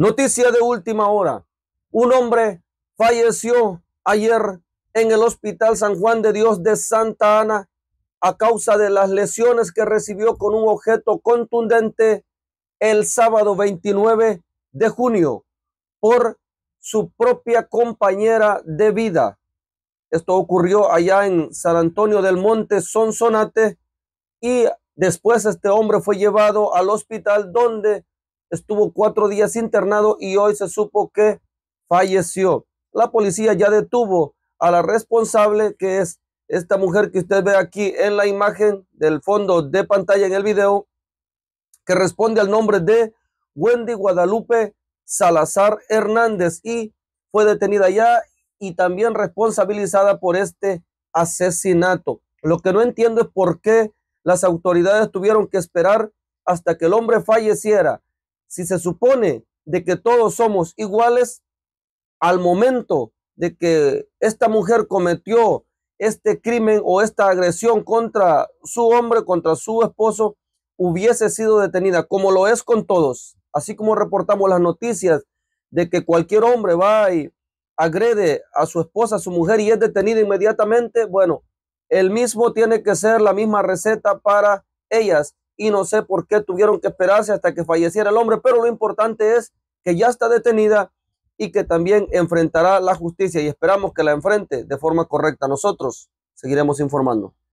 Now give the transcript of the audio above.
Noticia de última hora. Un hombre falleció ayer en el Hospital San Juan de Dios de Santa Ana a causa de las lesiones que recibió con un objeto contundente el sábado 29 de junio por su propia compañera de vida. Esto ocurrió allá en San Antonio del Monte Sonsonate y después este hombre fue llevado al hospital donde estuvo cuatro días internado y hoy se supo que falleció. La policía ya detuvo a la responsable, que es esta mujer que usted ve aquí en la imagen del fondo de pantalla en el video, que responde al nombre de Wendy Guadalupe Salazar Hernández y fue detenida ya y también responsabilizada por este asesinato. Lo que no entiendo es por qué las autoridades tuvieron que esperar hasta que el hombre falleciera si se supone de que todos somos iguales, al momento de que esta mujer cometió este crimen o esta agresión contra su hombre, contra su esposo, hubiese sido detenida, como lo es con todos. Así como reportamos las noticias de que cualquier hombre va y agrede a su esposa, a su mujer y es detenido inmediatamente, bueno, el mismo tiene que ser la misma receta para ellas y no sé por qué tuvieron que esperarse hasta que falleciera el hombre, pero lo importante es que ya está detenida y que también enfrentará la justicia y esperamos que la enfrente de forma correcta. Nosotros seguiremos informando.